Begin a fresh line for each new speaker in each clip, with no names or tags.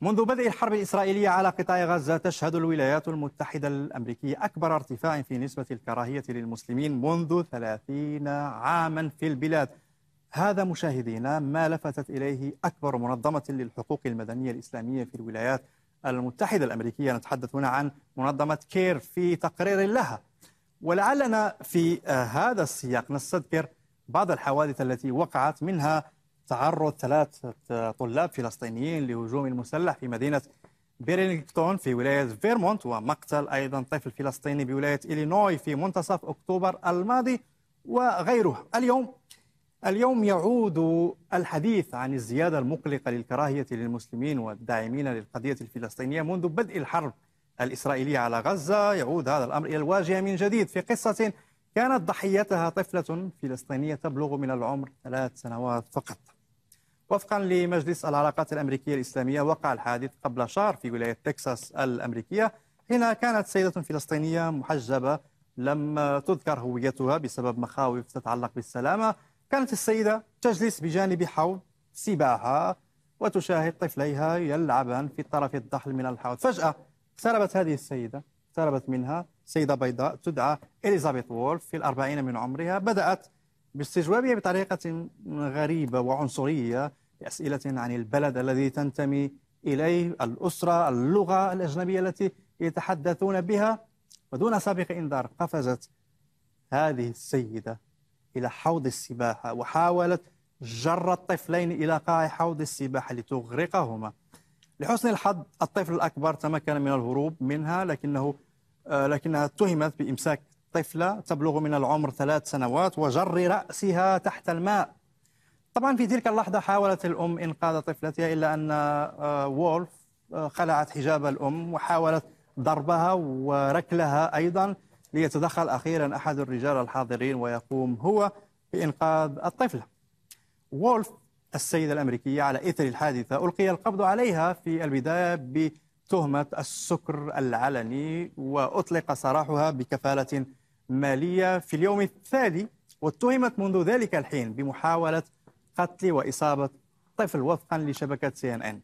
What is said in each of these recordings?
منذ بدء الحرب الإسرائيلية على قطاع غزة تشهد الولايات المتحدة الأمريكية أكبر ارتفاع في نسبة الكراهية للمسلمين منذ 30 عاما في البلاد هذا مشاهدينا ما لفتت إليه أكبر منظمة للحقوق المدنية الإسلامية في الولايات المتحدة الأمريكية نتحدث هنا عن منظمة كير في تقرير لها ولعلنا في آه، هذا السياق نستذكر بعض الحوادث التي وقعت منها تعرض ثلاثة طلاب فلسطينيين لهجوم مسلح في مدينة بيرينغتون في ولاية فيرمونت ومقتل أيضا طفل فلسطيني بولاية إلينوي في منتصف أكتوبر الماضي وغيرها اليوم اليوم يعود الحديث عن الزيادة المقلقة للكراهية للمسلمين والداعمين للقضية الفلسطينية منذ بدء الحرب الإسرائيلية على غزة يعود هذا الأمر إلى الواجهة من جديد في قصة كانت ضحيتها طفلة فلسطينية تبلغ من العمر ثلاث سنوات فقط وفقا لمجلس العلاقات الأمريكية الإسلامية وقع الحادث قبل شهر في ولاية تكساس الأمريكية حين كانت سيدة فلسطينية محجبة لم تذكر هويتها بسبب مخاوف تتعلق بالسلامة كانت السيدة تجلس بجانب حوض سباحة وتشاهد طفليها يلعبان في الطرف الضحل من الحوض فجأة اقتربت هذه السيدة اقتربت منها سيدة بيضاء تدعى إليزابيث وولف في الأربعين من عمرها بدأت باستجوابها بطريقة غريبة وعنصرية بأسئلة عن البلد الذي تنتمي إليه الأسرة اللغة الأجنبية التي يتحدثون بها ودون سابق إنذار قفزت هذه السيدة إلى حوض السباحة وحاولت جر الطفلين إلى قاع حوض السباحة لتغرقهما لحسن الحظ الطفل الأكبر تمكن من الهروب منها لكنه آه، لكنها اتهمت بإمساك طفلة تبلغ من العمر ثلاث سنوات وجر رأسها تحت الماء طبعا في تلك اللحظة حاولت الأم إنقاذ طفلتها إلا أن آه، وولف آه، خلعت حجاب الأم وحاولت ضربها وركلها أيضا ليتدخل أخيرا أحد الرجال الحاضرين ويقوم هو بإنقاذ الطفلة وولف السيدة الأمريكية على إثر الحادثة ألقي القبض عليها في البداية بتهمة السكر العلني وأطلق سراحها بكفالة مالية في اليوم التالي واتهمت منذ ذلك الحين بمحاولة قتل وإصابة طفل وفقا لشبكة سي ان ان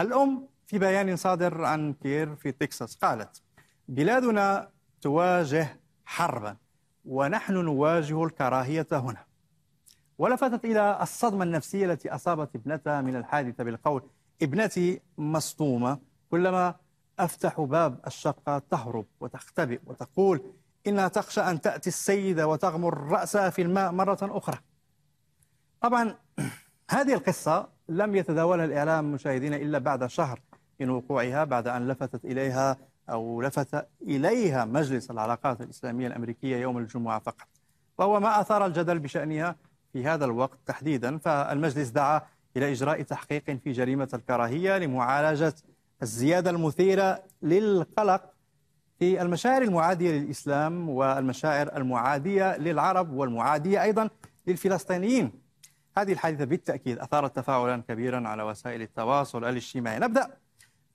الأم في بيان صادر عن كير في تكساس قالت بلادنا تواجه حربا ونحن نواجه الكراهية هنا ولفتت إلى الصدمة النفسية التي أصابت ابنتها من الحادثة بالقول ابنتي مصدومة كلما أفتح باب الشقة تهرب وتختبئ وتقول إنها تخشى أن تأتي السيدة وتغمر رأسها في الماء مرة أخرى طبعا هذه القصة لم يتداولها الإعلام مشاهدينا إلا بعد شهر من وقوعها بعد أن لفتت إليها أو لفت إليها مجلس العلاقات الإسلامية الأمريكية يوم الجمعة فقط وهو ما أثار الجدل بشأنها في هذا الوقت تحديدا فالمجلس دعا إلى إجراء تحقيق في جريمة الكراهية لمعالجة الزيادة المثيرة للقلق في المشاعر المعادية للإسلام والمشاعر المعادية للعرب والمعادية أيضا للفلسطينيين هذه الحادثة بالتأكيد أثارت تفاعلا كبيرا على وسائل التواصل الاجتماعي نبدأ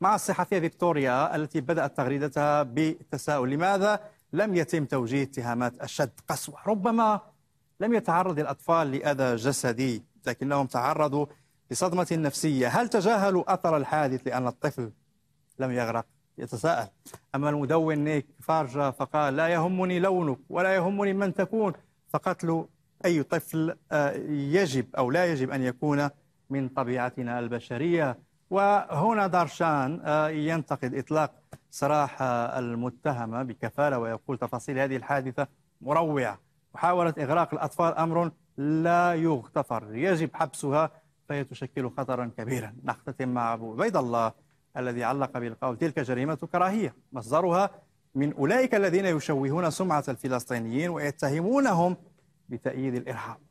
مع الصحفية فيكتوريا التي بدأت تغريدتها بالتساؤل لماذا لم يتم توجيه اتهامات أشد قسوة ربما لم يتعرض الأطفال لأذى جسدي لكنهم تعرضوا لصدمة نفسية هل تجاهلوا أثر الحادث لأن الطفل لم يغرق يتساءل أما المدون نيك فارجا فقال لا يهمني لونك ولا يهمني من تكون فقتل أي طفل آه، يجب أو لا يجب أن يكون من طبيعتنا البشرية وهنا دارشان آه، ينتقد إطلاق سراح المتهمة بكفالة ويقول تفاصيل هذه الحادثة مروعة محاولة إغراق الأطفال أمر لا يغتفر يجب حبسها فهي تشكل خطرا كبيرا نختتم مع أبو عبيد الله الذي علق بالقول تلك جريمة كراهية مصدرها من أولئك الذين يشوهون سمعة الفلسطينيين ويتهمونهم بتأييد الإرهاب